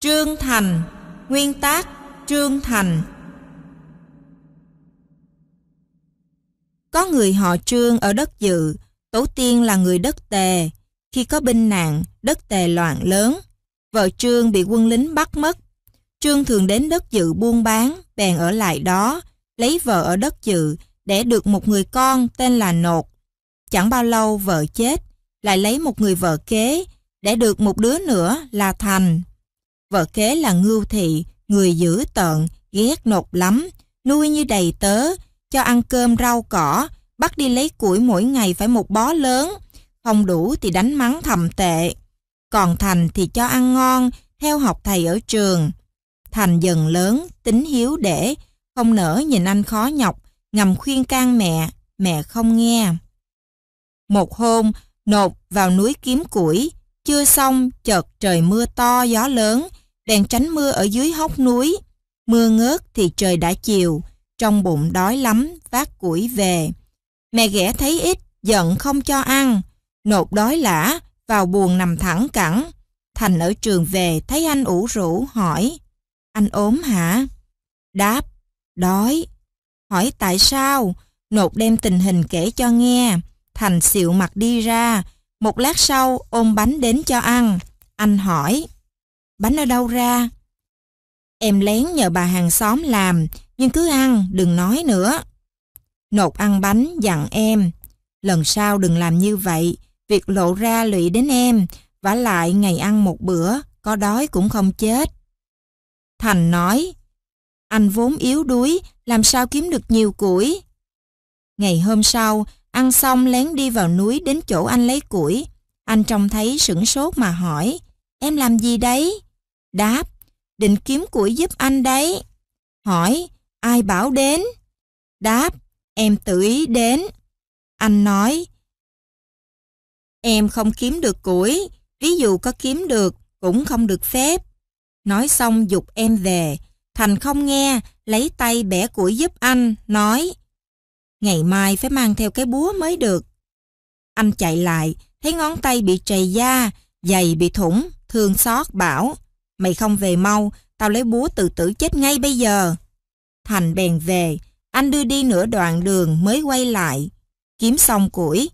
Trương Thành Nguyên tác Trương Thành Có người họ Trương ở đất dự Tổ tiên là người đất tề Khi có binh nạn Đất tề loạn lớn Vợ Trương bị quân lính bắt mất Trương thường đến đất dự buôn bán Bèn ở lại đó Lấy vợ ở đất dự Để được một người con tên là Nột Chẳng bao lâu vợ chết Lại lấy một người vợ kế Để được một đứa nữa là Thành Vợ kế là Ngưu Thị, người dữ tợn, ghét nột lắm, nuôi như đầy tớ, cho ăn cơm rau cỏ, bắt đi lấy củi mỗi ngày phải một bó lớn, không đủ thì đánh mắng thầm tệ. Còn Thành thì cho ăn ngon, theo học thầy ở trường. Thành dần lớn, tính hiếu để, không nỡ nhìn anh khó nhọc, ngầm khuyên can mẹ, mẹ không nghe. Một hôm, nột vào núi kiếm củi, chưa xong chợt trời mưa to gió lớn, bèn tránh mưa ở dưới hốc núi. Mưa ngớt thì trời đã chiều, trong bụng đói lắm, vác củi về. Mẹ ghẻ thấy ít, giận không cho ăn, nộp đói lã, vào buồn nằm thẳng cẳng. Thành ở trường về thấy anh ủ rũ hỏi, anh ốm hả? Đáp, đói. Hỏi tại sao? Nộp đem tình hình kể cho nghe. Thành xịu mặt đi ra, một lát sau ôm bánh đến cho ăn. Anh hỏi, bánh ở đâu ra? Em lén nhờ bà hàng xóm làm, nhưng cứ ăn, đừng nói nữa. Nột ăn bánh dặn em, lần sau đừng làm như vậy, việc lộ ra lụy đến em, vả lại ngày ăn một bữa, có đói cũng không chết. Thành nói, anh vốn yếu đuối, làm sao kiếm được nhiều củi. Ngày hôm sau, ăn xong lén đi vào núi đến chỗ anh lấy củi. Anh trông thấy sửng sốt mà hỏi, em làm gì đấy? Đáp, định kiếm củi giúp anh đấy. Hỏi, ai bảo đến? Đáp, em tự ý đến. Anh nói, em không kiếm được củi, ví dụ có kiếm được cũng không được phép. Nói xong dục em về, Thành không nghe, lấy tay bẻ củi giúp anh, nói Ngày mai phải mang theo cái búa mới được. Anh chạy lại, thấy ngón tay bị trầy da, giày bị thủng, thương xót bảo Mày không về mau, tao lấy búa tự tử chết ngay bây giờ. Thành bèn về, anh đưa đi nửa đoạn đường mới quay lại. Kiếm xong củi,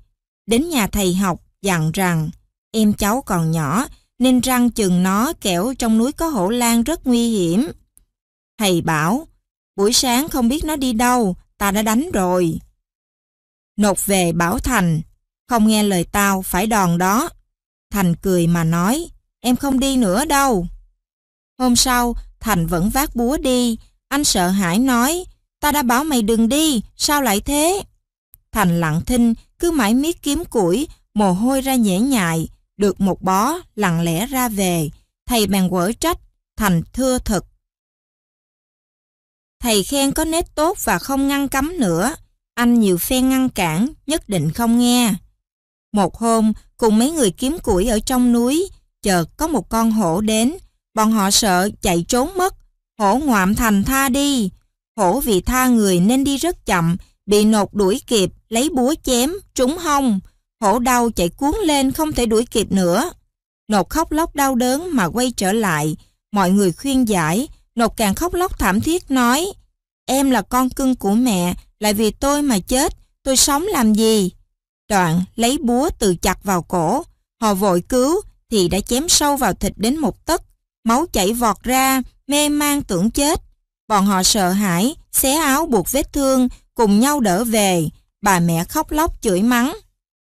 đến nhà thầy học dặn rằng em cháu còn nhỏ nên răng chừng nó kẻo trong núi có hổ lang rất nguy hiểm. Thầy bảo, buổi sáng không biết nó đi đâu, ta đã đánh rồi. nột về bảo Thành, không nghe lời tao phải đòn đó. Thành cười mà nói, em không đi nữa đâu. Hôm sau, Thành vẫn vác búa đi. Anh sợ hãi nói, ta đã bảo mày đừng đi, sao lại thế? Thành lặng thinh, cứ mãi miết kiếm củi, mồ hôi ra nhễ nhại. Được một bó, lặng lẽ ra về. Thầy bèn quở trách, Thành thưa thật. Thầy khen có nét tốt và không ngăn cấm nữa. Anh nhiều phen ngăn cản, nhất định không nghe. Một hôm, cùng mấy người kiếm củi ở trong núi, chợt có một con hổ đến, Bọn họ sợ chạy trốn mất, hổ ngoạm thành tha đi. Hổ vì tha người nên đi rất chậm, bị nột đuổi kịp, lấy búa chém, trúng hông. Hổ đau chạy cuốn lên không thể đuổi kịp nữa. Nột khóc lóc đau đớn mà quay trở lại. Mọi người khuyên giải, nột càng khóc lóc thảm thiết nói Em là con cưng của mẹ, lại vì tôi mà chết, tôi sống làm gì? Đoạn lấy búa từ chặt vào cổ, họ vội cứu thì đã chém sâu vào thịt đến một tấc máu chảy vọt ra, mê man tưởng chết. Bọn họ sợ hãi, xé áo buộc vết thương, cùng nhau đỡ về. Bà mẹ khóc lóc chửi mắng.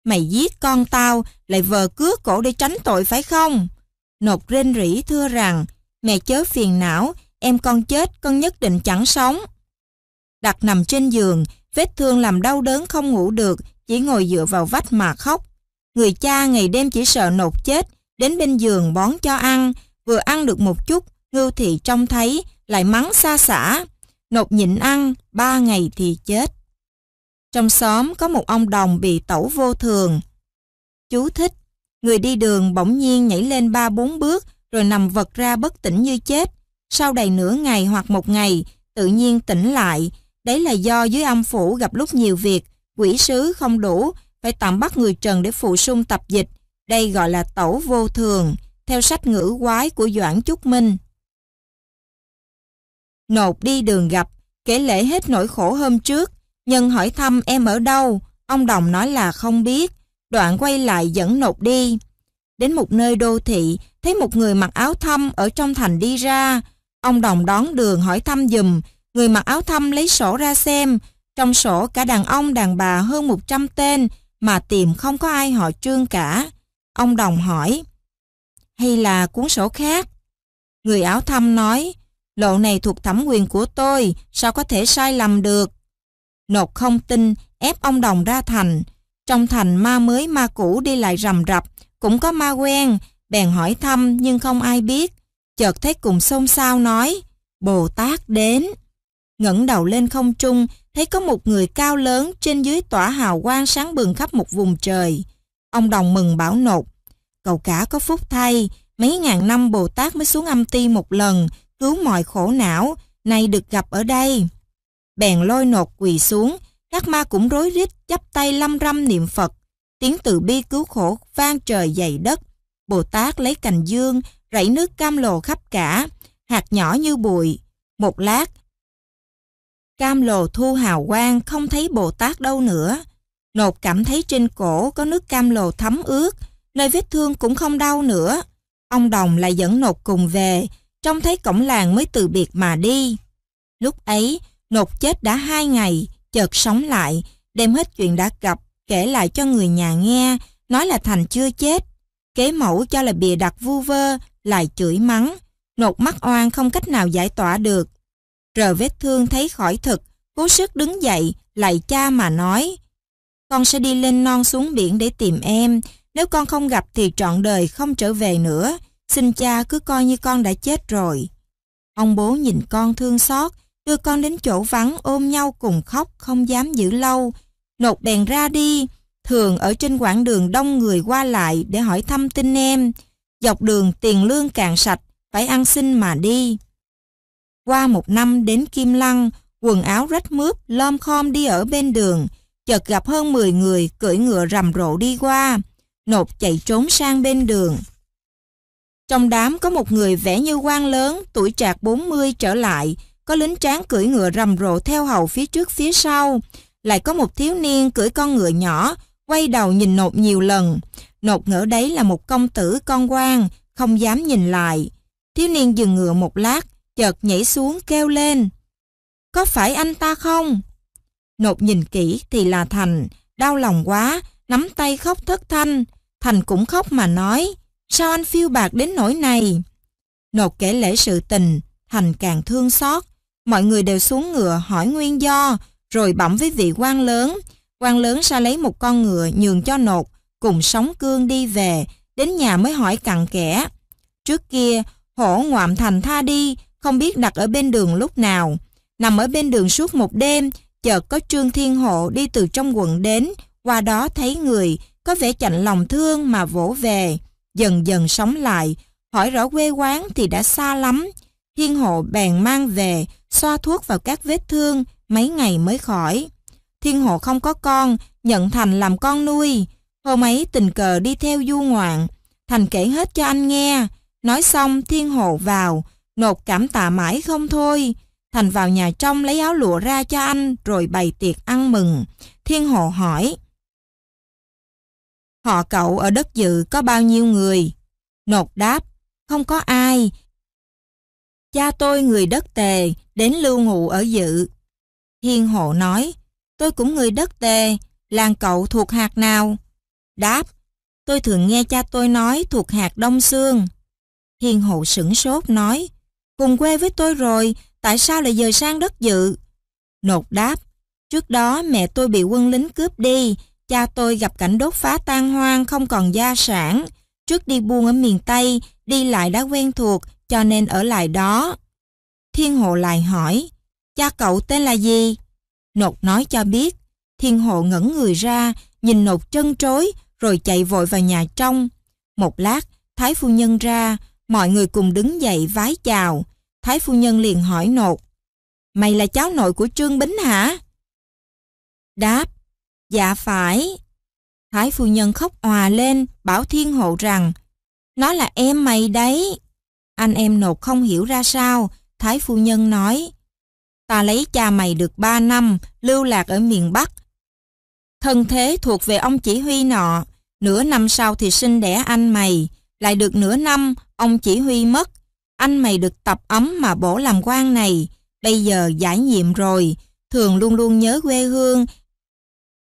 Mày giết con tao, lại vờ cướp cổ để tránh tội phải không? Nột rên rỉ thưa rằng, mẹ chớ phiền não, em con chết con nhất định chẳng sống. Đặt nằm trên giường, vết thương làm đau đớn không ngủ được, chỉ ngồi dựa vào vách mà khóc. Người cha ngày đêm chỉ sợ nột chết, đến bên giường bón cho ăn, Vừa ăn được một chút, Ngưu Thị trông thấy, lại mắng xa xả. Nộp nhịn ăn, ba ngày thì chết. Trong xóm có một ông đồng bị tẩu vô thường. Chú thích, người đi đường bỗng nhiên nhảy lên ba bốn bước rồi nằm vật ra bất tỉnh như chết. Sau đầy nửa ngày hoặc một ngày, tự nhiên tỉnh lại. Đấy là do dưới âm phủ gặp lúc nhiều việc, quỷ sứ không đủ, phải tạm bắt người trần để phụ sung tập dịch. Đây gọi là tẩu vô thường theo sách ngữ quái của Doãn Trúc Minh. Nột đi đường gặp, kể lễ hết nỗi khổ hôm trước, nhân hỏi thăm em ở đâu, ông Đồng nói là không biết, đoạn quay lại dẫn nột đi. Đến một nơi đô thị, thấy một người mặc áo thâm ở trong thành đi ra, ông Đồng đón đường hỏi thăm dùm, người mặc áo thâm lấy sổ ra xem, trong sổ cả đàn ông đàn bà hơn 100 tên mà tìm không có ai họ trương cả. Ông Đồng hỏi, hay là cuốn sổ khác? Người áo thăm nói, lộ này thuộc thẩm quyền của tôi, sao có thể sai lầm được? Nột không tin, ép ông đồng ra thành. Trong thành ma mới ma cũ đi lại rầm rập, cũng có ma quen, bèn hỏi thăm nhưng không ai biết. Chợt thấy cùng xôn xao nói, Bồ Tát đến. ngẩng đầu lên không trung, thấy có một người cao lớn trên dưới tỏa hào quang sáng bừng khắp một vùng trời. Ông đồng mừng bảo nột, Cậu cả có phúc thay, mấy ngàn năm Bồ Tát mới xuống âm ti một lần, cứu mọi khổ não, nay được gặp ở đây. Bèn lôi nột quỳ xuống, các ma cũng rối rít chắp tay lâm râm niệm Phật. Tiếng từ bi cứu khổ vang trời dày đất. Bồ Tát lấy cành dương, rảy nước cam lồ khắp cả, hạt nhỏ như bụi. Một lát, cam lồ thu hào quang không thấy Bồ Tát đâu nữa. Nột cảm thấy trên cổ có nước cam lồ thấm ướt, nơi vết thương cũng không đau nữa. Ông Đồng lại dẫn nột cùng về, trông thấy cổng làng mới từ biệt mà đi. Lúc ấy, nột chết đã hai ngày, chợt sống lại, đem hết chuyện đã gặp, kể lại cho người nhà nghe, nói là Thành chưa chết. Kế mẫu cho là bìa đặt vu vơ, lại chửi mắng. Nột mắt oan không cách nào giải tỏa được. Rờ vết thương thấy khỏi thực, cố sức đứng dậy, lại cha mà nói. Con sẽ đi lên non xuống biển để tìm em, nếu con không gặp thì trọn đời không trở về nữa. Xin cha cứ coi như con đã chết rồi. Ông bố nhìn con thương xót, đưa con đến chỗ vắng ôm nhau cùng khóc không dám giữ lâu. Nột đèn ra đi, thường ở trên quãng đường đông người qua lại để hỏi thăm tin em. Dọc đường tiền lương càng sạch, phải ăn xin mà đi. Qua một năm đến Kim Lăng, quần áo rách mướp, lom khom đi ở bên đường, chợt gặp hơn 10 người cưỡi ngựa rầm rộ đi qua nột chạy trốn sang bên đường. Trong đám có một người vẻ như quan lớn, tuổi trạc 40 trở lại, có lính tráng cưỡi ngựa rầm rộ theo hầu phía trước phía sau. Lại có một thiếu niên cưỡi con ngựa nhỏ, quay đầu nhìn nộp nhiều lần. Nộp ngỡ đấy là một công tử con quan, không dám nhìn lại. Thiếu niên dừng ngựa một lát, chợt nhảy xuống kêu lên. Có phải anh ta không? Nộp nhìn kỹ thì là Thành, đau lòng quá, nắm tay khóc thất thanh. Thành cũng khóc mà nói, sao anh phiêu bạc đến nỗi này? Nột kể lễ sự tình, Thành càng thương xót. Mọi người đều xuống ngựa hỏi nguyên do, rồi bẩm với vị quan lớn. quan lớn ra lấy một con ngựa nhường cho nột, cùng sóng cương đi về, đến nhà mới hỏi cặn kẽ. Trước kia, hổ ngoạm thành tha đi, không biết đặt ở bên đường lúc nào. Nằm ở bên đường suốt một đêm, chợt có Trương Thiên Hộ đi từ trong quận đến, qua đó thấy người có vẻ chạnh lòng thương mà vỗ về, dần dần sống lại, hỏi rõ quê quán thì đã xa lắm. Thiên hộ bèn mang về, xoa thuốc vào các vết thương, mấy ngày mới khỏi. Thiên hộ không có con, nhận Thành làm con nuôi. Hôm ấy tình cờ đi theo du ngoạn, Thành kể hết cho anh nghe. Nói xong thiên hộ vào, nột cảm tạ mãi không thôi. Thành vào nhà trong lấy áo lụa ra cho anh rồi bày tiệc ăn mừng. Thiên hộ hỏi, họ cậu ở đất dự có bao nhiêu người? Nột đáp, không có ai. Cha tôi người đất tề, đến lưu ngụ ở dự. Hiên hộ nói, tôi cũng người đất tề, làng cậu thuộc hạt nào? Đáp, tôi thường nghe cha tôi nói thuộc hạt Đông Sương. Hiên hộ sửng sốt nói, cùng quê với tôi rồi, tại sao lại dời sang đất dự? Nột đáp, trước đó mẹ tôi bị quân lính cướp đi, Cha tôi gặp cảnh đốt phá tan hoang không còn gia sản. Trước đi buôn ở miền Tây, đi lại đã quen thuộc cho nên ở lại đó. Thiên Hộ lại hỏi, cha cậu tên là gì? Nột nói cho biết. Thiên Hộ ngẩn người ra, nhìn Nột chân trối rồi chạy vội vào nhà trong. Một lát, Thái Phu Nhân ra, mọi người cùng đứng dậy vái chào. Thái Phu Nhân liền hỏi Nột, mày là cháu nội của Trương Bính hả? Đáp, Dạ phải. Thái phu nhân khóc òa lên, bảo thiên hộ rằng, nó là em mày đấy. Anh em nột không hiểu ra sao, Thái phu nhân nói, ta lấy cha mày được ba năm, lưu lạc ở miền Bắc. Thân thế thuộc về ông chỉ huy nọ, nửa năm sau thì sinh đẻ anh mày, lại được nửa năm, ông chỉ huy mất. Anh mày được tập ấm mà bổ làm quan này, bây giờ giải nhiệm rồi, thường luôn luôn nhớ quê hương,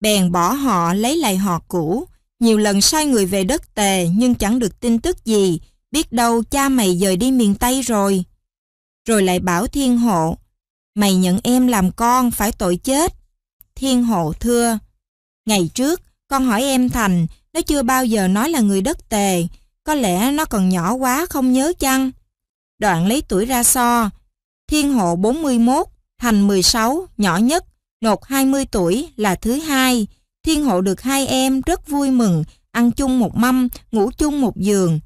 bèn bỏ họ lấy lại họ cũ. Nhiều lần sai người về đất tề nhưng chẳng được tin tức gì, biết đâu cha mày dời đi miền Tây rồi. Rồi lại bảo thiên hộ, mày nhận em làm con phải tội chết. Thiên hộ thưa, ngày trước con hỏi em Thành, nó chưa bao giờ nói là người đất tề, có lẽ nó còn nhỏ quá không nhớ chăng? Đoạn lấy tuổi ra so, thiên hộ 41, Thành 16, nhỏ nhất, Lột 20 tuổi là thứ hai. Thiên hộ được hai em rất vui mừng, ăn chung một mâm, ngủ chung một giường.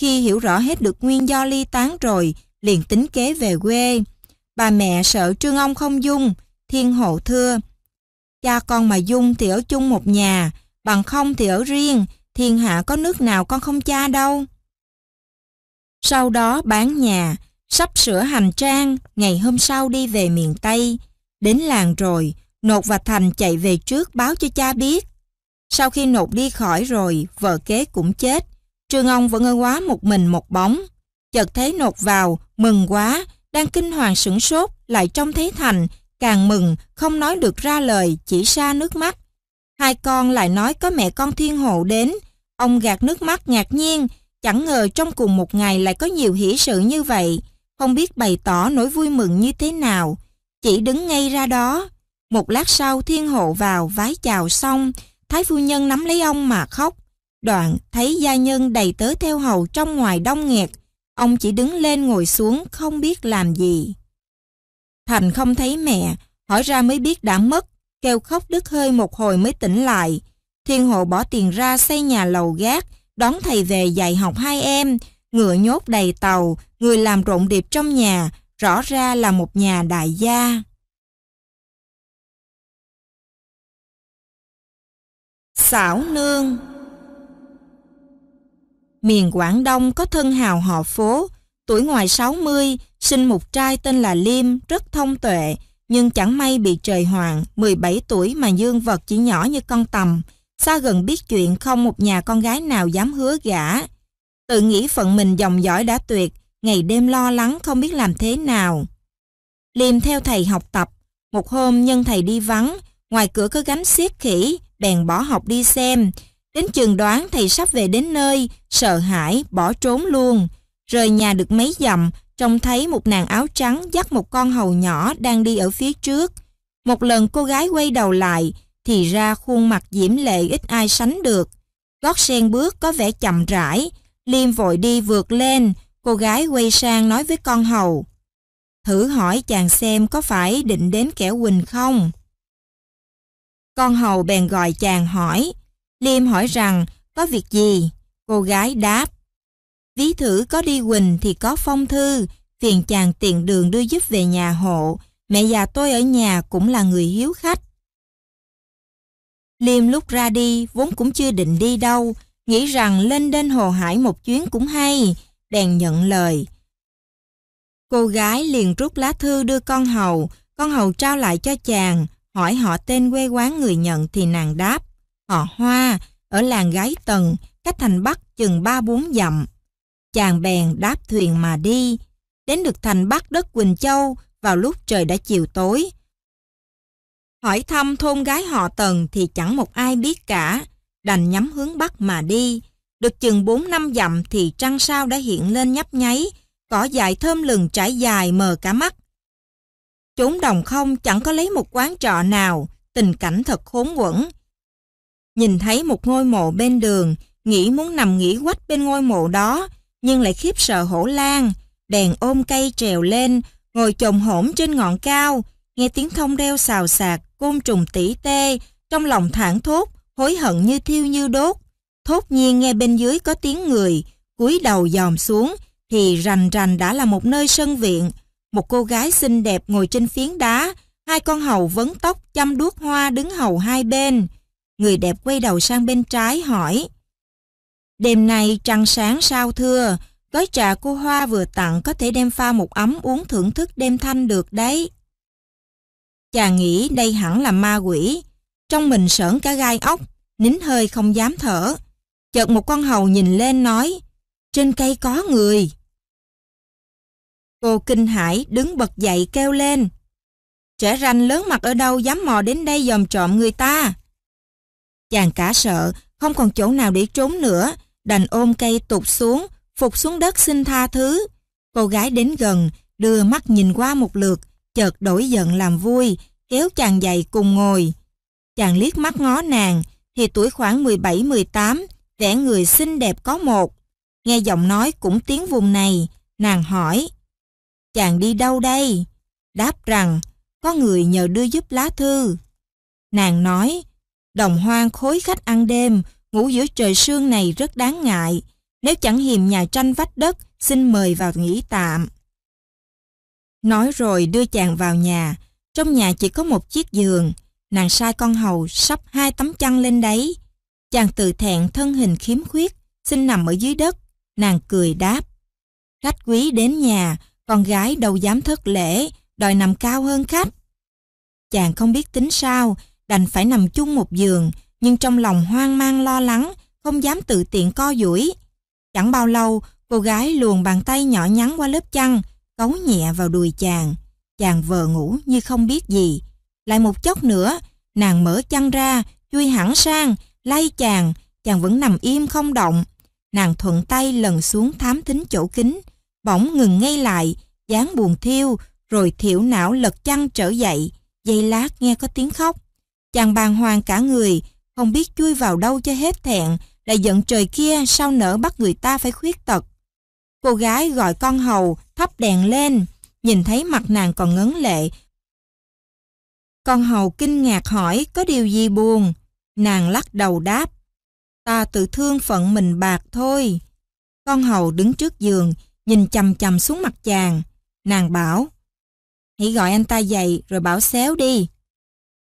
Khi hiểu rõ hết được nguyên do ly tán rồi, liền tính kế về quê. Bà mẹ sợ trương ông không dung, thiên hộ thưa. Cha con mà dung thì ở chung một nhà, bằng không thì ở riêng, thiên hạ có nước nào con không cha đâu. Sau đó bán nhà, sắp sửa hành trang, ngày hôm sau đi về miền Tây. Đến làng rồi, Nột và Thành chạy về trước báo cho cha biết. Sau khi Nột đi khỏi rồi, vợ kế cũng chết. trường ông vẫn ở quá một mình một bóng. Chợt thấy Nột vào, mừng quá, đang kinh hoàng sửng sốt, lại trông thấy Thành, càng mừng, không nói được ra lời, chỉ xa nước mắt. Hai con lại nói có mẹ con thiên hộ đến. Ông gạt nước mắt ngạc nhiên, chẳng ngờ trong cùng một ngày lại có nhiều hỷ sự như vậy. Không biết bày tỏ nỗi vui mừng như thế nào. Chỉ đứng ngay ra đó. Một lát sau thiên hộ vào vái chào xong, thái phu nhân nắm lấy ông mà khóc. Đoạn thấy gia nhân đầy tớ theo hầu trong ngoài đông nghẹt, ông chỉ đứng lên ngồi xuống không biết làm gì. Thành không thấy mẹ, hỏi ra mới biết đã mất, kêu khóc đứt hơi một hồi mới tỉnh lại. Thiên hộ bỏ tiền ra xây nhà lầu gác, đón thầy về dạy học hai em, ngựa nhốt đầy tàu, người làm rộn điệp trong nhà, rõ ra là một nhà đại gia. Xảo nương Miền Quảng Đông có thân hào họ phố, tuổi ngoài 60, sinh một trai tên là Liêm, rất thông tuệ, nhưng chẳng may bị trời hoàng, 17 tuổi mà dương vật chỉ nhỏ như con tầm, xa gần biết chuyện không một nhà con gái nào dám hứa gả. Tự nghĩ phận mình dòng dõi đã tuyệt, ngày đêm lo lắng không biết làm thế nào. Liêm theo thầy học tập, một hôm nhân thầy đi vắng, ngoài cửa có gánh xiết khỉ, bèn bỏ học đi xem. Đến trường đoán thầy sắp về đến nơi, sợ hãi, bỏ trốn luôn. Rời nhà được mấy dặm, trông thấy một nàng áo trắng dắt một con hầu nhỏ đang đi ở phía trước. Một lần cô gái quay đầu lại, thì ra khuôn mặt diễm lệ ít ai sánh được. Gót sen bước có vẻ chậm rãi, Liêm vội đi vượt lên, Cô gái quay sang nói với con hầu. Thử hỏi chàng xem có phải định đến kẻ Quỳnh không? Con hầu bèn gọi chàng hỏi. Liêm hỏi rằng có việc gì? Cô gái đáp. Ví thử có đi Quỳnh thì có phong thư, phiền chàng tiện đường đưa giúp về nhà hộ. Mẹ già tôi ở nhà cũng là người hiếu khách. Liêm lúc ra đi vốn cũng chưa định đi đâu, nghĩ rằng lên đến Hồ Hải một chuyến cũng hay, bèn nhận lời. Cô gái liền rút lá thư đưa con hầu, con hầu trao lại cho chàng, hỏi họ tên quê quán người nhận thì nàng đáp. Họ Hoa, ở làng Gái Tần, cách thành Bắc chừng ba bốn dặm. Chàng bèn đáp thuyền mà đi, đến được thành Bắc đất Quỳnh Châu vào lúc trời đã chiều tối. Hỏi thăm thôn gái họ Tần thì chẳng một ai biết cả, đành nhắm hướng Bắc mà đi, được chừng 4 năm dặm thì trăng sao đã hiện lên nhấp nháy, cỏ dại thơm lừng trải dài mờ cả mắt. Chốn đồng không chẳng có lấy một quán trọ nào, tình cảnh thật khốn quẩn. Nhìn thấy một ngôi mộ bên đường, nghĩ muốn nằm nghỉ quách bên ngôi mộ đó, nhưng lại khiếp sợ hổ lan, đèn ôm cây trèo lên, ngồi chồm hổm trên ngọn cao, nghe tiếng thông đeo xào xạc, côn trùng tỉ tê, trong lòng thảng thốt, hối hận như thiêu như đốt thốt nhiên nghe bên dưới có tiếng người, cúi đầu dòm xuống thì rành rành đã là một nơi sân viện. Một cô gái xinh đẹp ngồi trên phiến đá, hai con hầu vấn tóc chăm đuốc hoa đứng hầu hai bên. Người đẹp quay đầu sang bên trái hỏi Đêm nay trăng sáng sao thưa, gói trà cô Hoa vừa tặng có thể đem pha một ấm uống thưởng thức đêm thanh được đấy. Chàng nghĩ đây hẳn là ma quỷ, trong mình sởn cả gai ốc, nín hơi không dám thở. Chợt một con hầu nhìn lên nói, trên cây có người. Cô kinh hãi đứng bật dậy kêu lên. Trẻ ranh lớn mặt ở đâu dám mò đến đây dòm trộm người ta. Chàng cả sợ, không còn chỗ nào để trốn nữa, đành ôm cây tụt xuống, phục xuống đất xin tha thứ. Cô gái đến gần, đưa mắt nhìn qua một lượt, chợt đổi giận làm vui, kéo chàng dậy cùng ngồi. Chàng liếc mắt ngó nàng, thì tuổi khoảng 17-18, vẻ người xinh đẹp có một. Nghe giọng nói cũng tiếng vùng này, nàng hỏi. Chàng đi đâu đây? Đáp rằng, có người nhờ đưa giúp lá thư. Nàng nói, đồng hoang khối khách ăn đêm, ngủ giữa trời sương này rất đáng ngại. Nếu chẳng hiềm nhà tranh vách đất, xin mời vào nghỉ tạm. Nói rồi đưa chàng vào nhà, trong nhà chỉ có một chiếc giường, nàng sai con hầu sắp hai tấm chăn lên đấy. Chàng tự thẹn thân hình khiếm khuyết, xin nằm ở dưới đất. Nàng cười đáp. Khách quý đến nhà, con gái đâu dám thất lễ, đòi nằm cao hơn khách. Chàng không biết tính sao, đành phải nằm chung một giường, nhưng trong lòng hoang mang lo lắng, không dám tự tiện co duỗi. Chẳng bao lâu, cô gái luồn bàn tay nhỏ nhắn qua lớp chăn, cấu nhẹ vào đùi chàng. Chàng vờ ngủ như không biết gì. Lại một chốc nữa, nàng mở chăn ra, chui hẳn sang, lay chàng, chàng vẫn nằm im không động. Nàng thuận tay lần xuống thám thính chỗ kính, bỗng ngừng ngay lại, dáng buồn thiêu, rồi thiểu não lật chăn trở dậy, dây lát nghe có tiếng khóc. Chàng bàng hoàng cả người, không biết chui vào đâu cho hết thẹn, lại giận trời kia sao nỡ bắt người ta phải khuyết tật. Cô gái gọi con hầu, thắp đèn lên, nhìn thấy mặt nàng còn ngấn lệ. Con hầu kinh ngạc hỏi có điều gì buồn, Nàng lắc đầu đáp, ta tự thương phận mình bạc thôi. Con hầu đứng trước giường, nhìn chầm chầm xuống mặt chàng. Nàng bảo, hãy gọi anh ta dậy rồi bảo xéo đi.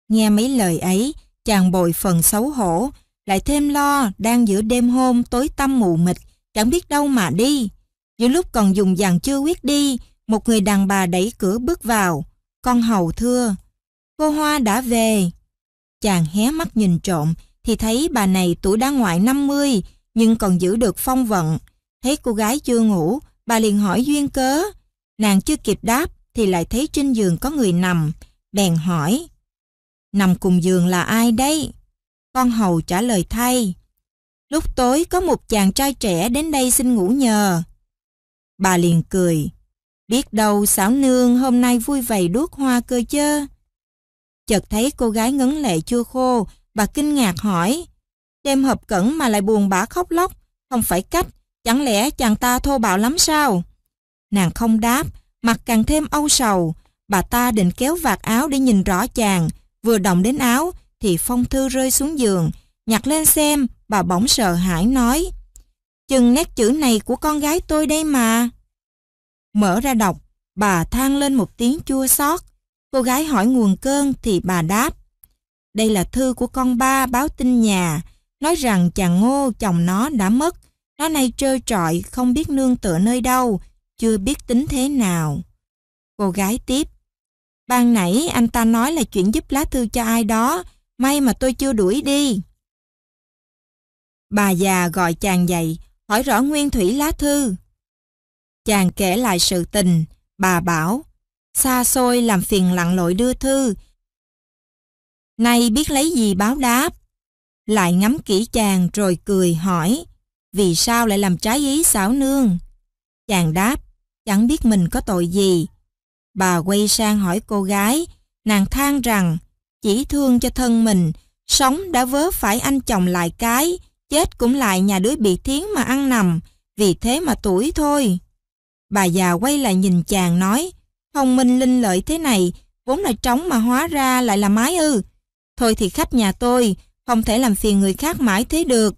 Nghe mấy lời ấy, chàng bồi phần xấu hổ, lại thêm lo đang giữa đêm hôm tối tăm mù mịt, chẳng biết đâu mà đi. Giữa lúc còn dùng dàn chưa quyết đi, một người đàn bà đẩy cửa bước vào. Con hầu thưa, cô Hoa đã về. Chàng hé mắt nhìn trộm, thì thấy bà này tuổi đã ngoại 50, nhưng còn giữ được phong vận. Thấy cô gái chưa ngủ, bà liền hỏi duyên cớ. Nàng chưa kịp đáp, thì lại thấy trên giường có người nằm. Bèn hỏi, nằm cùng giường là ai đây Con hầu trả lời thay. Lúc tối có một chàng trai trẻ đến đây xin ngủ nhờ. Bà liền cười. Biết đâu xảo nương hôm nay vui vầy đuốc hoa cơ chơ. Chợt thấy cô gái ngấn lệ chưa khô, bà kinh ngạc hỏi. Đem hộp cẩn mà lại buồn bã khóc lóc, không phải cách, chẳng lẽ chàng ta thô bạo lắm sao? Nàng không đáp, mặt càng thêm âu sầu. Bà ta định kéo vạt áo để nhìn rõ chàng, vừa động đến áo thì phong thư rơi xuống giường. Nhặt lên xem, bà bỗng sợ hãi nói. Chừng nét chữ này của con gái tôi đây mà. Mở ra đọc, bà than lên một tiếng chua xót. Cô gái hỏi nguồn cơn thì bà đáp. Đây là thư của con ba báo tin nhà, nói rằng chàng ngô chồng nó đã mất, nó nay trơ trọi không biết nương tựa nơi đâu, chưa biết tính thế nào. Cô gái tiếp. Ban nãy anh ta nói là chuyện giúp lá thư cho ai đó, may mà tôi chưa đuổi đi. Bà già gọi chàng dậy, hỏi rõ nguyên thủy lá thư. Chàng kể lại sự tình, bà bảo, xa xôi làm phiền lặn lội đưa thư. Nay biết lấy gì báo đáp? Lại ngắm kỹ chàng rồi cười hỏi, vì sao lại làm trái ý xảo nương? Chàng đáp, chẳng biết mình có tội gì. Bà quay sang hỏi cô gái, nàng than rằng, chỉ thương cho thân mình, sống đã vớ phải anh chồng lại cái, chết cũng lại nhà đứa bị thiến mà ăn nằm, vì thế mà tuổi thôi. Bà già quay lại nhìn chàng nói, hồng minh linh lợi thế này, vốn là trống mà hóa ra lại là mái ư. Thôi thì khách nhà tôi, không thể làm phiền người khác mãi thế được.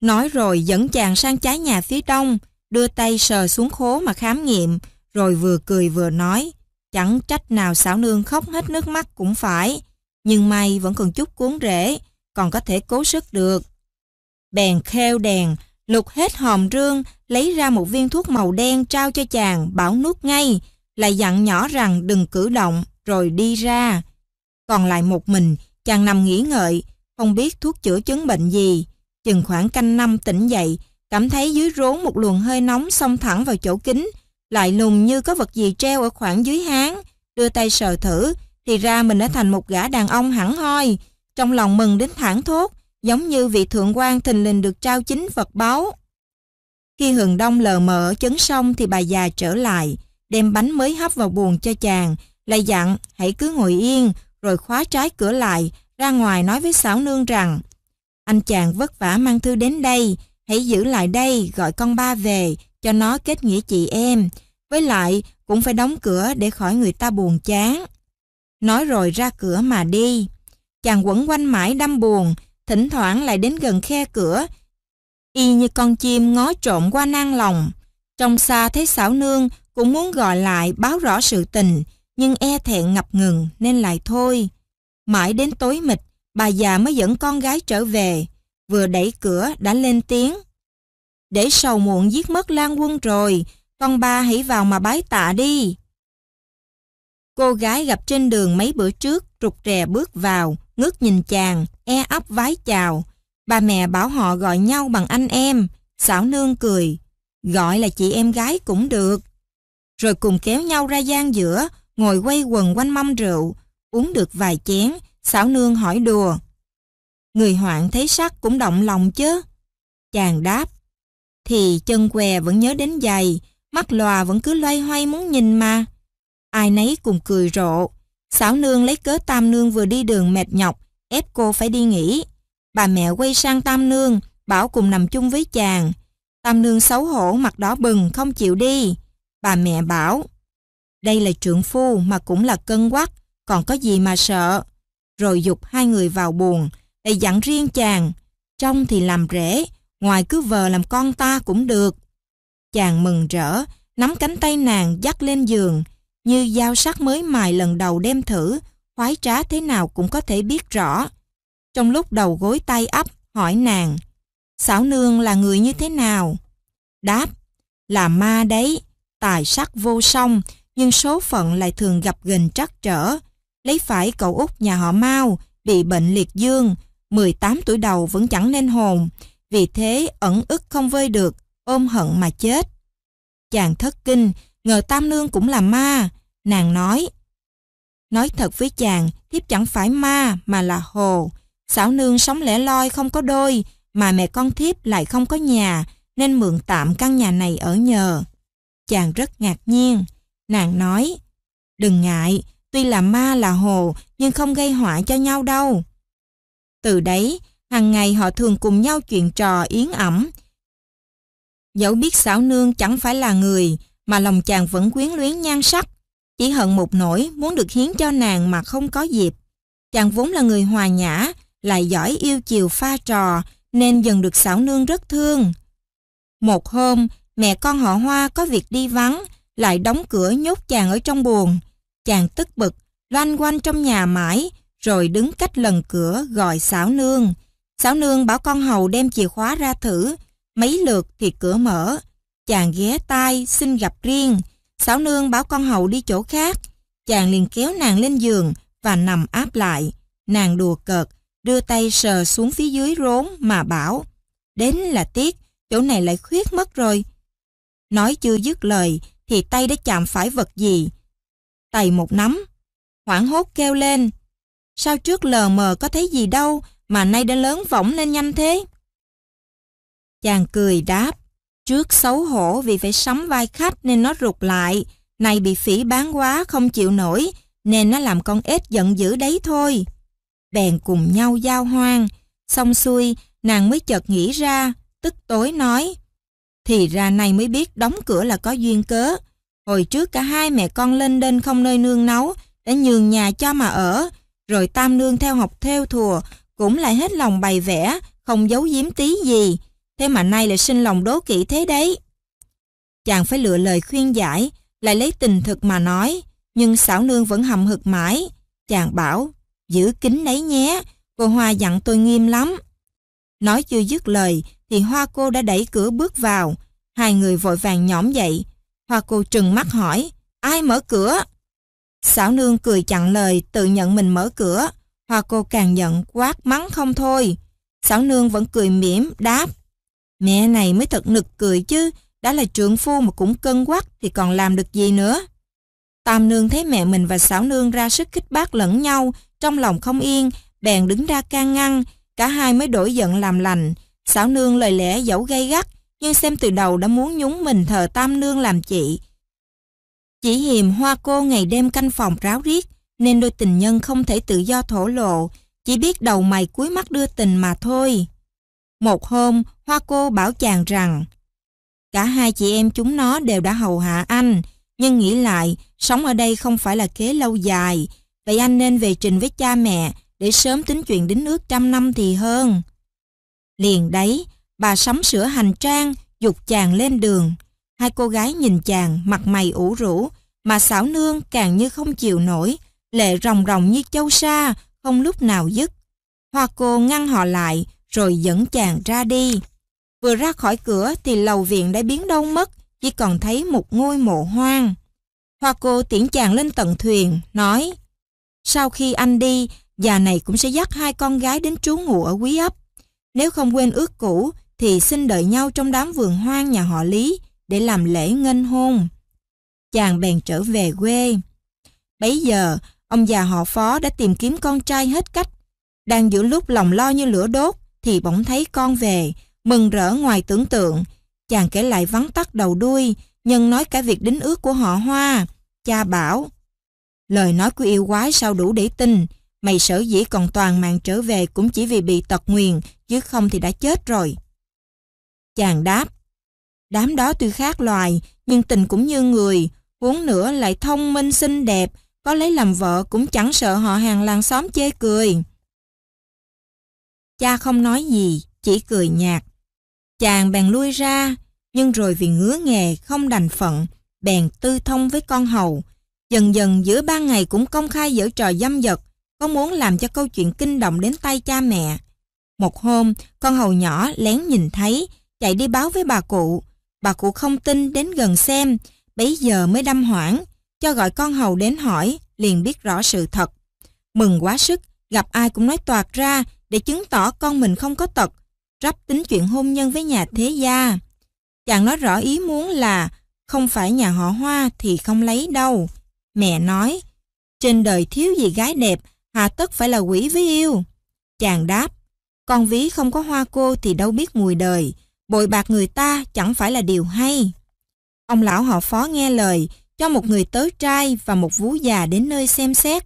Nói rồi dẫn chàng sang trái nhà phía đông, đưa tay sờ xuống khố mà khám nghiệm, rồi vừa cười vừa nói. Chẳng trách nào xảo nương khóc hết nước mắt cũng phải, nhưng may vẫn còn chút cuốn rễ, còn có thể cố sức được. Bèn kheo đèn, lục hết hòm rương, lấy ra một viên thuốc màu đen trao cho chàng, bảo nuốt ngay, lại dặn nhỏ rằng đừng cử động, rồi đi ra. Còn lại một mình, chàng nằm nghỉ ngợi, không biết thuốc chữa chứng bệnh gì. Chừng khoảng canh năm tỉnh dậy, cảm thấy dưới rốn một luồng hơi nóng xông thẳng vào chỗ kính, lại lùng như có vật gì treo ở khoảng dưới háng, đưa tay sờ thử, thì ra mình đã thành một gã đàn ông hẳn hoi. Trong lòng mừng đến thẳng thốt, giống như vị thượng quan thình lình được trao chính vật báo. Khi hừng đông lờ mờ chấn xong thì bà già trở lại, đem bánh mới hấp vào buồn cho chàng, lại dặn hãy cứ ngồi yên, rồi khóa trái cửa lại, ra ngoài nói với xảo nương rằng anh chàng vất vả mang thư đến đây, hãy giữ lại đây gọi con ba về, cho nó kết nghĩa chị em. Với lại, cũng phải đóng cửa để khỏi người ta buồn chán. Nói rồi ra cửa mà đi. Chàng quẩn quanh mãi đâm buồn, thỉnh thoảng lại đến gần khe cửa, y như con chim ngó trộm qua nang lòng. Trong xa thấy xảo nương cũng muốn gọi lại báo rõ sự tình, nhưng e thẹn ngập ngừng nên lại thôi. Mãi đến tối mịt, bà già mới dẫn con gái trở về, vừa đẩy cửa đã lên tiếng. Để sầu muộn giết mất Lan Quân rồi, con ba hãy vào mà bái tạ đi. Cô gái gặp trên đường mấy bữa trước rụt rè bước vào, ngước nhìn chàng, e ấp vái chào. Bà mẹ bảo họ gọi nhau bằng anh em, xảo nương cười, gọi là chị em gái cũng được. Rồi cùng kéo nhau ra gian giữa, ngồi quay quần quanh mâm rượu, uống được vài chén, xảo nương hỏi đùa. Người hoạn thấy sắc cũng động lòng chứ. Chàng đáp, thì chân què vẫn nhớ đến giày, mắt lòa vẫn cứ loay hoay muốn nhìn mà. Ai nấy cùng cười rộ, Sáu nương lấy cớ tam nương vừa đi đường mệt nhọc, ép cô phải đi nghỉ. Bà mẹ quay sang tam nương, bảo cùng nằm chung với chàng. Tam nương xấu hổ mặt đỏ bừng không chịu đi. Bà mẹ bảo, đây là trượng phu mà cũng là cân quắc, còn có gì mà sợ. Rồi dục hai người vào buồn, để dặn riêng chàng, trong thì làm rễ, ngoài cứ vờ làm con ta cũng được. Chàng mừng rỡ, nắm cánh tay nàng dắt lên giường, như dao sắc mới mài lần đầu đem thử, khoái trá thế nào cũng có thể biết rõ. Trong lúc đầu gối tay ấp, hỏi nàng, Xảo nương là người như thế nào? Đáp, là ma đấy, tài sắc vô song, nhưng số phận lại thường gặp gần trắc trở. Lấy phải cậu út nhà họ Mao, bị bệnh liệt dương, 18 tuổi đầu vẫn chẳng nên hồn, vì thế ẩn ức không vơi được, ôm hận mà chết. Chàng thất kinh, ngờ Tam Nương cũng là ma, nàng nói. Nói thật với chàng, thiếp chẳng phải ma mà là hồ. Xảo nương sống lẻ loi không có đôi, mà mẹ con thiếp lại không có nhà, nên mượn tạm căn nhà này ở nhờ. Chàng rất ngạc nhiên. Nàng nói, đừng ngại, tuy là ma là hồ, nhưng không gây họa cho nhau đâu. Từ đấy, hàng ngày họ thường cùng nhau chuyện trò yến ẩm. Dẫu biết xảo nương chẳng phải là người, mà lòng chàng vẫn quyến luyến nhan sắc. Chỉ hận một nỗi muốn được hiến cho nàng mà không có dịp. Chàng vốn là người hòa nhã, lại giỏi yêu chiều pha trò, nên dần được xảo nương rất thương. Một hôm, mẹ con họ Hoa có việc đi vắng, lại đóng cửa nhốt chàng ở trong buồng Chàng tức bực, loanh quanh trong nhà mãi, rồi đứng cách lần cửa gọi xảo nương. Xảo nương bảo con hầu đem chìa khóa ra thử, mấy lượt thì cửa mở, Chàng ghé tai xin gặp riêng. Sáu nương bảo con hầu đi chỗ khác. Chàng liền kéo nàng lên giường và nằm áp lại. Nàng đùa cợt, đưa tay sờ xuống phía dưới rốn mà bảo. Đến là tiếc, chỗ này lại khuyết mất rồi. Nói chưa dứt lời thì tay đã chạm phải vật gì. tay một nắm, hoảng hốt kêu lên. Sao trước lờ mờ có thấy gì đâu mà nay đã lớn võng lên nhanh thế? Chàng cười đáp. Trước xấu hổ vì phải sắm vai khách nên nó rụt lại. Này bị phỉ bán quá không chịu nổi nên nó làm con ếch giận dữ đấy thôi. Bèn cùng nhau giao hoang. Xong xuôi, nàng mới chợt nghĩ ra, tức tối nói. Thì ra này mới biết đóng cửa là có duyên cớ. Hồi trước cả hai mẹ con lên đên không nơi nương nấu, để nhường nhà cho mà ở. Rồi tam nương theo học theo thùa, cũng lại hết lòng bày vẽ, không giấu giếm tí gì. Thế mà nay lại sinh lòng đố kỵ thế đấy. Chàng phải lựa lời khuyên giải, lại lấy tình thực mà nói, nhưng xảo nương vẫn hầm hực mãi. Chàng bảo, giữ kín đấy nhé, cô Hoa dặn tôi nghiêm lắm. Nói chưa dứt lời, thì Hoa cô đã đẩy cửa bước vào. Hai người vội vàng nhõm dậy. Hoa cô trừng mắt hỏi, ai mở cửa? Xảo nương cười chặn lời, tự nhận mình mở cửa. Hoa cô càng giận quát mắng không thôi. Xảo nương vẫn cười mỉm, đáp. Mẹ này mới thật nực cười chứ, đã là trượng phu mà cũng cân quắc thì còn làm được gì nữa. Tam nương thấy mẹ mình và xảo nương ra sức khích bác lẫn nhau, trong lòng không yên, bèn đứng ra can ngăn, cả hai mới đổi giận làm lành. Xảo nương lời lẽ dẫu gay gắt, nhưng xem từ đầu đã muốn nhúng mình thờ tam nương làm chị. Chỉ hiềm hoa cô ngày đêm canh phòng ráo riết, nên đôi tình nhân không thể tự do thổ lộ, chỉ biết đầu mày cuối mắt đưa tình mà thôi. Một hôm, Hoa Cô bảo chàng rằng Cả hai chị em chúng nó đều đã hầu hạ anh, nhưng nghĩ lại, sống ở đây không phải là kế lâu dài, vậy anh nên về trình với cha mẹ để sớm tính chuyện đến ước trăm năm thì hơn. Liền đấy, bà sắm sửa hành trang, dục chàng lên đường. Hai cô gái nhìn chàng, mặt mày ủ rũ, mà xảo nương càng như không chịu nổi, lệ ròng ròng như châu sa, không lúc nào dứt. Hoa cô ngăn họ lại, rồi dẫn chàng ra đi. Vừa ra khỏi cửa thì lầu viện đã biến đâu mất, chỉ còn thấy một ngôi mộ hoang. Hoa cô tiễn chàng lên tận thuyền, nói Sau khi anh đi, già này cũng sẽ dắt hai con gái đến trú ngụ ở quý ấp. Nếu không quên ước cũ, thì xin đợi nhau trong đám vườn hoang nhà họ Lý để làm lễ nghênh hôn. Chàng bèn trở về quê. Bấy giờ, ông già họ phó đã tìm kiếm con trai hết cách. Đang giữa lúc lòng lo như lửa đốt, thì bỗng thấy con về, mừng rỡ ngoài tưởng tượng. Chàng kể lại vắng tắt đầu đuôi, nhân nói cả việc đính ước của họ Hoa. Cha bảo, lời nói của yêu quái sao đủ để tin, mày sở dĩ còn toàn mạng trở về cũng chỉ vì bị tật nguyền, chứ không thì đã chết rồi. Chàng đáp, đám đó tuy khác loài, nhưng tình cũng như người, vốn nữa lại thông minh xinh đẹp, có lấy làm vợ cũng chẳng sợ họ hàng làng xóm chê cười. Cha không nói gì, chỉ cười nhạt. Chàng bèn lui ra, nhưng rồi vì ngứa nghề không đành phận, bèn tư thông với con hầu. Dần dần giữa ban ngày cũng công khai giở trò dâm vật, có muốn làm cho câu chuyện kinh động đến tay cha mẹ. Một hôm, con hầu nhỏ lén nhìn thấy, chạy đi báo với bà cụ. Bà cụ không tin đến gần xem, bấy giờ mới đâm hoảng, cho gọi con hầu đến hỏi, liền biết rõ sự thật. Mừng quá sức, gặp ai cũng nói toạt ra, để chứng tỏ con mình không có tật, rắp tính chuyện hôn nhân với nhà thế gia. Chàng nói rõ ý muốn là không phải nhà họ Hoa thì không lấy đâu. Mẹ nói, trên đời thiếu gì gái đẹp, hà tất phải là quỷ với yêu. Chàng đáp, con ví không có hoa cô thì đâu biết mùi đời, bội bạc người ta chẳng phải là điều hay. Ông lão họ phó nghe lời, cho một người tớ trai và một vú già đến nơi xem xét.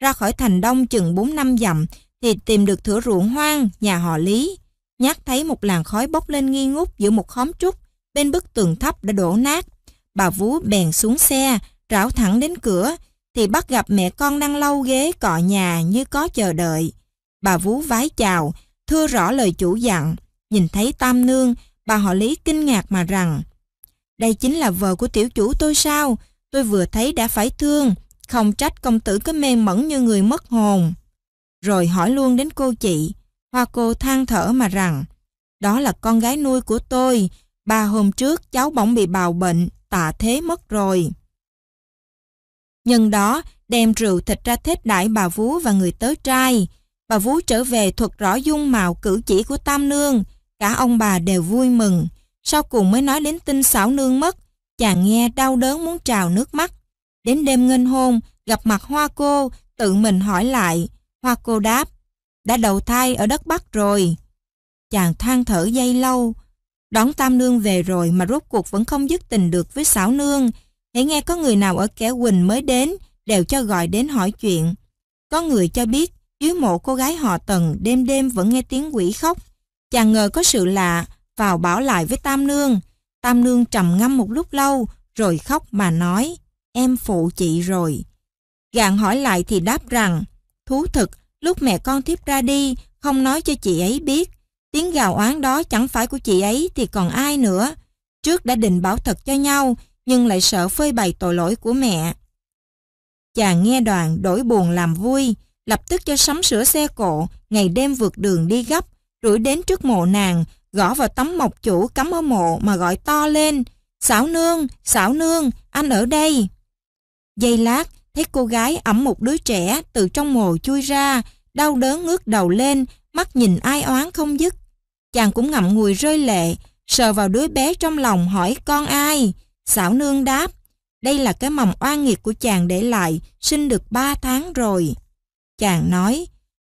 Ra khỏi thành đông chừng 4 năm dặm thì tìm được thửa ruộng hoang nhà họ Lý. Nhát thấy một làn khói bốc lên nghi ngút giữa một khóm trúc, bên bức tường thấp đã đổ nát. Bà Vú bèn xuống xe, rảo thẳng đến cửa, thì bắt gặp mẹ con đang lau ghế cọ nhà như có chờ đợi. Bà Vú vái chào, thưa rõ lời chủ dặn. Nhìn thấy Tam Nương, bà họ Lý kinh ngạc mà rằng, đây chính là vợ của tiểu chủ tôi sao? Tôi vừa thấy đã phải thương, không trách công tử cứ mê mẫn như người mất hồn rồi hỏi luôn đến cô chị. Hoa cô than thở mà rằng, đó là con gái nuôi của tôi, ba hôm trước cháu bỗng bị bào bệnh, tạ thế mất rồi. Nhân đó, đem rượu thịt ra thết đại bà Vú và người tớ trai. Bà Vú trở về thuật rõ dung mạo cử chỉ của Tam Nương, cả ông bà đều vui mừng. Sau cùng mới nói đến tin xảo nương mất, chàng nghe đau đớn muốn trào nước mắt. Đến đêm ngân hôn, gặp mặt hoa cô, tự mình hỏi lại, Hoa cô đáp, đã đầu thai ở đất Bắc rồi. Chàng than thở dây lâu, đón Tam Nương về rồi mà rốt cuộc vẫn không dứt tình được với Sảo Nương. Hãy nghe có người nào ở kẻ Quỳnh mới đến, đều cho gọi đến hỏi chuyện. Có người cho biết, dưới mộ cô gái họ Tần đêm đêm vẫn nghe tiếng quỷ khóc. Chàng ngờ có sự lạ, vào bảo lại với Tam Nương. Tam Nương trầm ngâm một lúc lâu, rồi khóc mà nói, em phụ chị rồi. Gạn hỏi lại thì đáp rằng, Thú thực, lúc mẹ con thiếp ra đi, không nói cho chị ấy biết. Tiếng gào oán đó chẳng phải của chị ấy thì còn ai nữa. Trước đã định bảo thật cho nhau, nhưng lại sợ phơi bày tội lỗi của mẹ. Chàng nghe đoàn đổi buồn làm vui, lập tức cho sắm sửa xe cộ, ngày đêm vượt đường đi gấp, rủi đến trước mộ nàng, gõ vào tấm mộc chủ cắm ở mộ mà gọi to lên, xảo nương, xảo nương, anh ở đây. Giây lát, thấy cô gái ẵm một đứa trẻ từ trong mồ chui ra, đau đớn ngước đầu lên, mắt nhìn ai oán không dứt. Chàng cũng ngậm ngùi rơi lệ, sờ vào đứa bé trong lòng hỏi con ai. Xảo nương đáp, đây là cái mầm oan nghiệt của chàng để lại, sinh được ba tháng rồi. Chàng nói,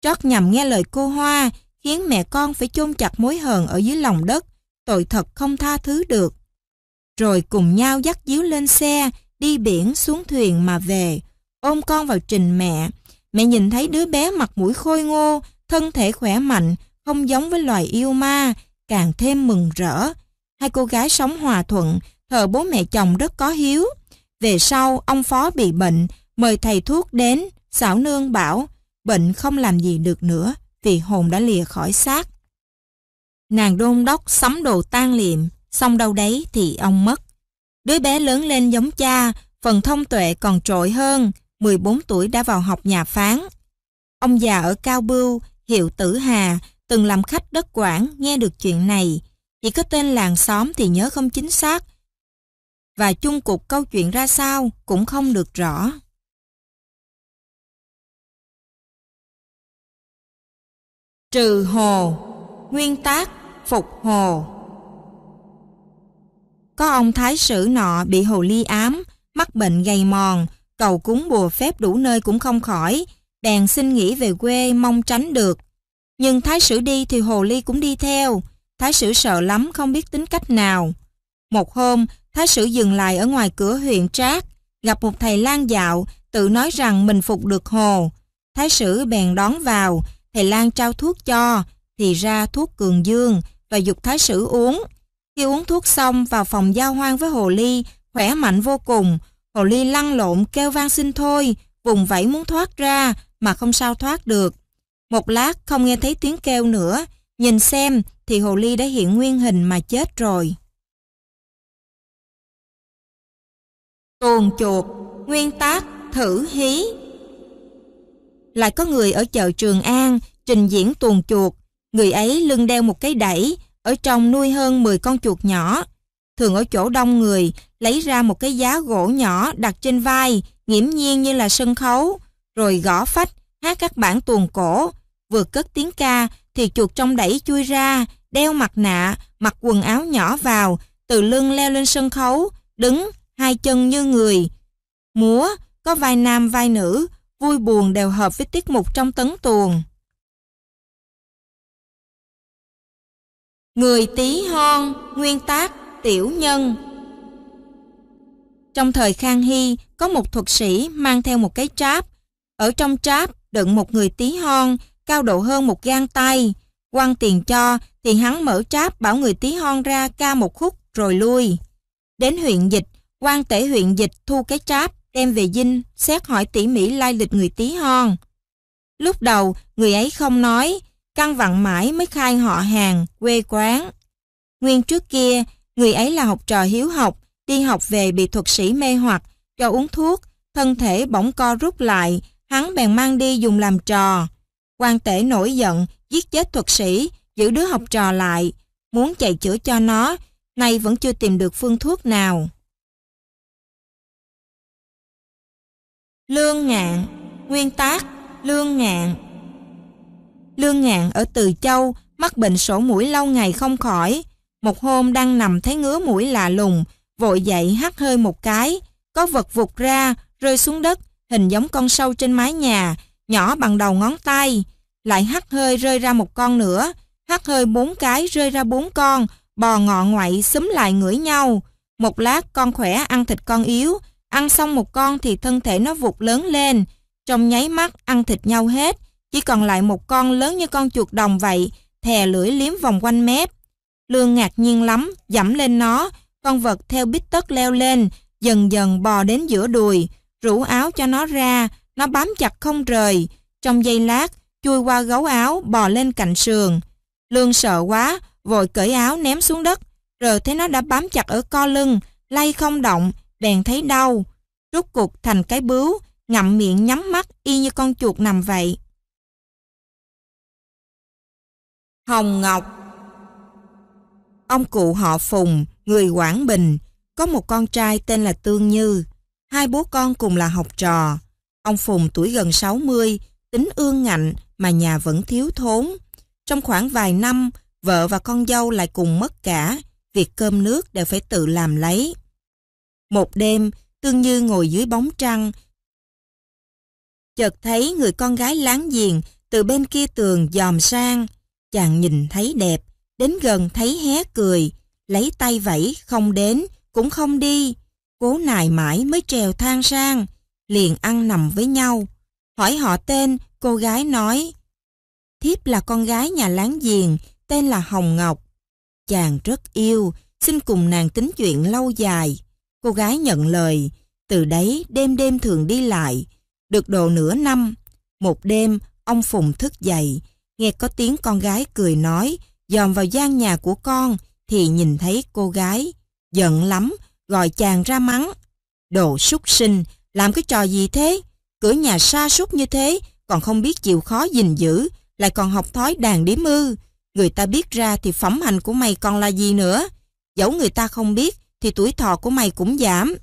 trót nhầm nghe lời cô Hoa, khiến mẹ con phải chôn chặt mối hờn ở dưới lòng đất, tội thật không tha thứ được. Rồi cùng nhau dắt díu lên xe, đi biển xuống thuyền mà về, ôm con vào trình mẹ. Mẹ nhìn thấy đứa bé mặt mũi khôi ngô, thân thể khỏe mạnh, không giống với loài yêu ma, càng thêm mừng rỡ. Hai cô gái sống hòa thuận, thờ bố mẹ chồng rất có hiếu. Về sau, ông Phó bị bệnh, mời thầy thuốc đến, xảo nương bảo, bệnh không làm gì được nữa, vì hồn đã lìa khỏi xác. Nàng đôn đốc sắm đồ tan liệm, xong đâu đấy thì ông mất. Đứa bé lớn lên giống cha, phần thông tuệ còn trội hơn, 14 tuổi đã vào học nhà phán. Ông già ở Cao Bưu, hiệu Tử Hà, từng làm khách đất Quảng nghe được chuyện này. Chỉ có tên làng xóm thì nhớ không chính xác. Và chung cục câu chuyện ra sao cũng không được rõ. Trừ hồ, nguyên tác, phục hồ. Có ông thái sử nọ bị hồ ly ám, mắc bệnh gầy mòn, cầu cúng bùa phép đủ nơi cũng không khỏi, bèn xin nghỉ về quê mong tránh được. Nhưng thái sử đi thì hồ ly cũng đi theo, thái sử sợ lắm không biết tính cách nào. Một hôm, thái sử dừng lại ở ngoài cửa huyện Trác, gặp một thầy lang dạo, tự nói rằng mình phục được hồ. Thái sử bèn đón vào, thầy lang trao thuốc cho, thì ra thuốc cường dương và dục thái sử uống. Khi uống thuốc xong vào phòng giao hoang với hồ ly, khỏe mạnh vô cùng, Hồ Ly lăn lộn kêu vang xin thôi, vùng vẫy muốn thoát ra mà không sao thoát được. Một lát không nghe thấy tiếng kêu nữa, nhìn xem thì Hồ Ly đã hiện nguyên hình mà chết rồi. Tuồn chuột, nguyên tác, thử hí. Lại có người ở chợ Trường An trình diễn tuồn chuột, người ấy lưng đeo một cái đẩy, ở trong nuôi hơn 10 con chuột nhỏ, thường ở chỗ đông người, lấy ra một cái giá gỗ nhỏ đặt trên vai, nghiễm nhiên như là sân khấu, rồi gõ phách, hát các bản tuồng cổ. Vừa cất tiếng ca thì chuột trong đẩy chui ra, đeo mặt nạ, mặc quần áo nhỏ vào, từ lưng leo lên sân khấu, đứng, hai chân như người. Múa, có vai nam vai nữ, vui buồn đều hợp với tiết mục trong tấn tuồng. Người tí hon, nguyên tác tiểu nhân. Trong thời Khang Hy, có một thuật sĩ mang theo một cái tráp. Ở trong tráp đựng một người tí hon, cao độ hơn một gang tay. quan tiền cho thì hắn mở tráp bảo người tí hon ra ca một khúc rồi lui. Đến huyện dịch, quan tể huyện dịch thu cái tráp đem về dinh xét hỏi tỉ mỉ lai lịch người tí hon. Lúc đầu, người ấy không nói, căng vặn mãi mới khai họ hàng, quê quán. Nguyên trước kia, Người ấy là học trò hiếu học, đi học về bị thuật sĩ mê hoặc, cho uống thuốc, thân thể bỗng co rút lại, hắn bèn mang đi dùng làm trò. quan tể nổi giận, giết chết thuật sĩ, giữ đứa học trò lại, muốn chạy chữa cho nó, nay vẫn chưa tìm được phương thuốc nào. Lương Ngạn, nguyên tác Lương Ngạn Lương Ngạn ở Từ Châu mắc bệnh sổ mũi lâu ngày không khỏi, một hôm đang nằm thấy ngứa mũi lạ lùng, vội dậy hắt hơi một cái, có vật vụt ra, rơi xuống đất, hình giống con sâu trên mái nhà, nhỏ bằng đầu ngón tay. Lại hắt hơi rơi ra một con nữa, hắt hơi bốn cái rơi ra bốn con, bò ngọ ngoại xúm lại ngửi nhau. Một lát con khỏe ăn thịt con yếu, ăn xong một con thì thân thể nó vụt lớn lên. Trong nháy mắt ăn thịt nhau hết, chỉ còn lại một con lớn như con chuột đồng vậy, thè lưỡi liếm vòng quanh mép. Lương ngạc nhiên lắm, dẫm lên nó, con vật theo bít tất leo lên, dần dần bò đến giữa đùi, rủ áo cho nó ra, nó bám chặt không rời. Trong giây lát, chui qua gấu áo, bò lên cạnh sườn. Lương sợ quá, vội cởi áo ném xuống đất, rồi thấy nó đã bám chặt ở co lưng, lay không động, đèn thấy đau. Rút cục thành cái bướu, ngậm miệng nhắm mắt y như con chuột nằm vậy. Hồng Ngọc Ông cụ họ Phùng, người Quảng Bình, có một con trai tên là Tương Như. Hai bố con cùng là học trò. Ông Phùng tuổi gần 60, tính ương ngạnh mà nhà vẫn thiếu thốn. Trong khoảng vài năm, vợ và con dâu lại cùng mất cả, việc cơm nước đều phải tự làm lấy. Một đêm, Tương Như ngồi dưới bóng trăng, chợt thấy người con gái láng giềng từ bên kia tường dòm sang. Chàng nhìn thấy đẹp, đến gần thấy hé cười, lấy tay vẫy không đến, cũng không đi. Cố nài mãi mới trèo thang sang, liền ăn nằm với nhau. Hỏi họ tên, cô gái nói, Thiếp là con gái nhà láng giềng, tên là Hồng Ngọc. Chàng rất yêu, xin cùng nàng tính chuyện lâu dài. Cô gái nhận lời, từ đấy đêm đêm thường đi lại, được độ nửa năm. Một đêm, ông Phùng thức dậy, nghe có tiếng con gái cười nói, dòm vào gian nhà của con thì nhìn thấy cô gái. Giận lắm, gọi chàng ra mắng. Đồ súc sinh, làm cái trò gì thế? Cửa nhà xa sút như thế, còn không biết chịu khó gìn giữ, lại còn học thói đàn điếm ư. Người ta biết ra thì phẩm hành của mày còn là gì nữa. Dẫu người ta không biết, thì tuổi thọ của mày cũng giảm.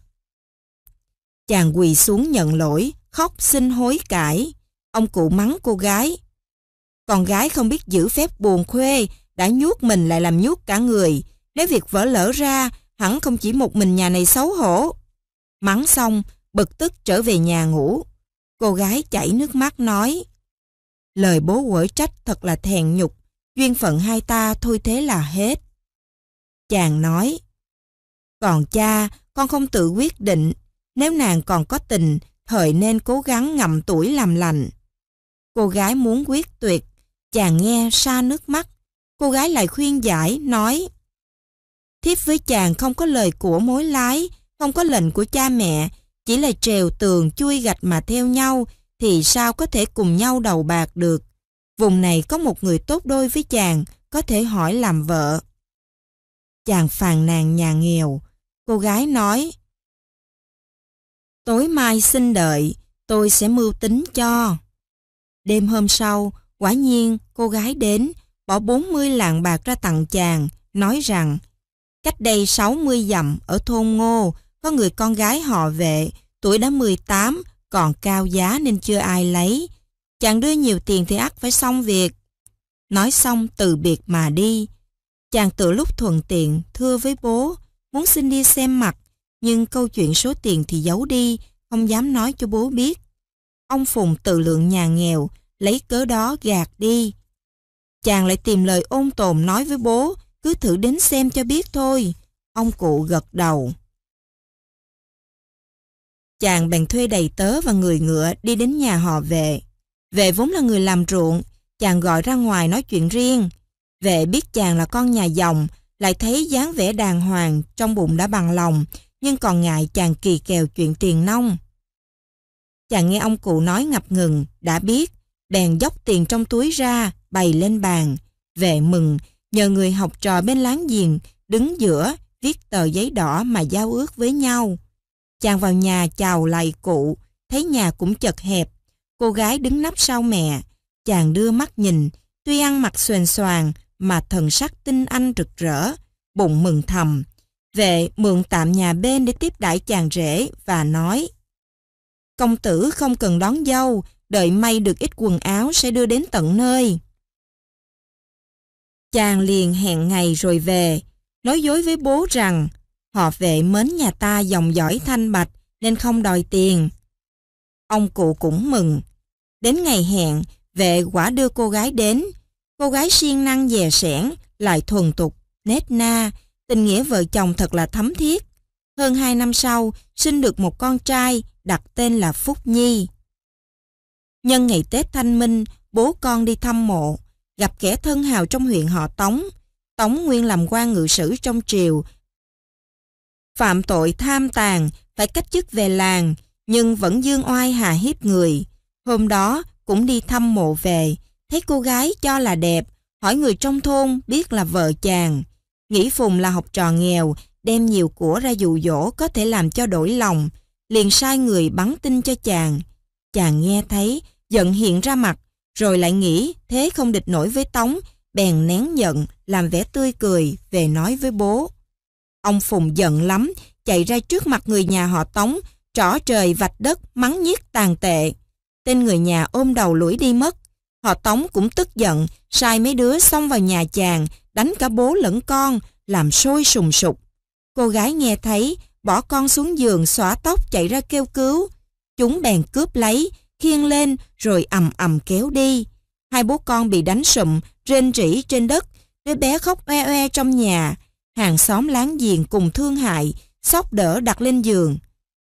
Chàng quỳ xuống nhận lỗi, khóc xin hối cải. Ông cụ mắng cô gái. Con gái không biết giữ phép buồn khuê, đã nhuốc mình lại làm nhuốc cả người. Nếu việc vỡ lỡ ra, hẳn không chỉ một mình nhà này xấu hổ. Mắng xong, bực tức trở về nhà ngủ. Cô gái chảy nước mắt nói. Lời bố quở trách thật là thèn nhục, duyên phận hai ta thôi thế là hết. Chàng nói, còn cha, con không tự quyết định, nếu nàng còn có tình, thời nên cố gắng ngậm tuổi làm lành. Cô gái muốn quyết tuyệt, chàng nghe xa nước mắt, Cô gái lại khuyên giải, nói Thiếp với chàng không có lời của mối lái, không có lệnh của cha mẹ, chỉ là trèo tường chui gạch mà theo nhau thì sao có thể cùng nhau đầu bạc được. Vùng này có một người tốt đôi với chàng, có thể hỏi làm vợ. Chàng phàn nàn nhà nghèo, cô gái nói Tối mai xin đợi, tôi sẽ mưu tính cho. Đêm hôm sau, quả nhiên cô gái đến, bỏ 40 lạng bạc ra tặng chàng, nói rằng cách đây 60 dặm ở thôn Ngô có người con gái họ vệ, tuổi đã 18, còn cao giá nên chưa ai lấy. Chàng đưa nhiều tiền thì ắt phải xong việc. Nói xong từ biệt mà đi. Chàng tự lúc thuận tiện thưa với bố, muốn xin đi xem mặt, nhưng câu chuyện số tiền thì giấu đi, không dám nói cho bố biết. Ông Phùng tự lượng nhà nghèo, lấy cớ đó gạt đi chàng lại tìm lời ôn tồn nói với bố, cứ thử đến xem cho biết thôi. Ông cụ gật đầu. Chàng bèn thuê đầy tớ và người ngựa đi đến nhà họ về. Vệ vốn là người làm ruộng, chàng gọi ra ngoài nói chuyện riêng. Vệ biết chàng là con nhà dòng, lại thấy dáng vẻ đàng hoàng trong bụng đã bằng lòng, nhưng còn ngại chàng kỳ kèo chuyện tiền nông. Chàng nghe ông cụ nói ngập ngừng, đã biết, bèn dốc tiền trong túi ra, bày lên bàn. Vệ mừng, nhờ người học trò bên láng giềng, đứng giữa, viết tờ giấy đỏ mà giao ước với nhau. Chàng vào nhà chào lạy cụ, thấy nhà cũng chật hẹp. Cô gái đứng nắp sau mẹ, chàng đưa mắt nhìn, tuy ăn mặc xoèn xoàng mà thần sắc tinh anh rực rỡ, bụng mừng thầm. Vệ mượn tạm nhà bên để tiếp đãi chàng rể và nói Công tử không cần đón dâu, đợi may được ít quần áo sẽ đưa đến tận nơi. Chàng liền hẹn ngày rồi về, nói dối với bố rằng họ vệ mến nhà ta dòng dõi thanh bạch nên không đòi tiền. Ông cụ cũng mừng. Đến ngày hẹn, vệ quả đưa cô gái đến. Cô gái siêng năng dè sẻn, lại thuần tục, nết na, tình nghĩa vợ chồng thật là thấm thiết. Hơn hai năm sau, sinh được một con trai đặt tên là Phúc Nhi. Nhân ngày Tết Thanh Minh, bố con đi thăm mộ gặp kẻ thân hào trong huyện họ Tống. Tống nguyên làm quan ngự sử trong triều. Phạm tội tham tàn, phải cách chức về làng, nhưng vẫn dương oai hà hiếp người. Hôm đó cũng đi thăm mộ về, thấy cô gái cho là đẹp, hỏi người trong thôn biết là vợ chàng. Nghĩ Phùng là học trò nghèo, đem nhiều của ra dụ dỗ có thể làm cho đổi lòng, liền sai người bắn tin cho chàng. Chàng nghe thấy, giận hiện ra mặt, rồi lại nghĩ thế không địch nổi với Tống, bèn nén giận, làm vẻ tươi cười, về nói với bố. Ông Phùng giận lắm, chạy ra trước mặt người nhà họ Tống, trỏ trời vạch đất, mắng nhiếc tàn tệ. Tên người nhà ôm đầu lủi đi mất. Họ Tống cũng tức giận, sai mấy đứa xông vào nhà chàng, đánh cả bố lẫn con, làm sôi sùng sục. Cô gái nghe thấy, bỏ con xuống giường xóa tóc chạy ra kêu cứu. Chúng bèn cướp lấy, khiêng lên rồi ầm ầm kéo đi. Hai bố con bị đánh sụm, rên rỉ trên đất, đứa bé khóc oe oe trong nhà. Hàng xóm láng giềng cùng thương hại, sóc đỡ đặt lên giường.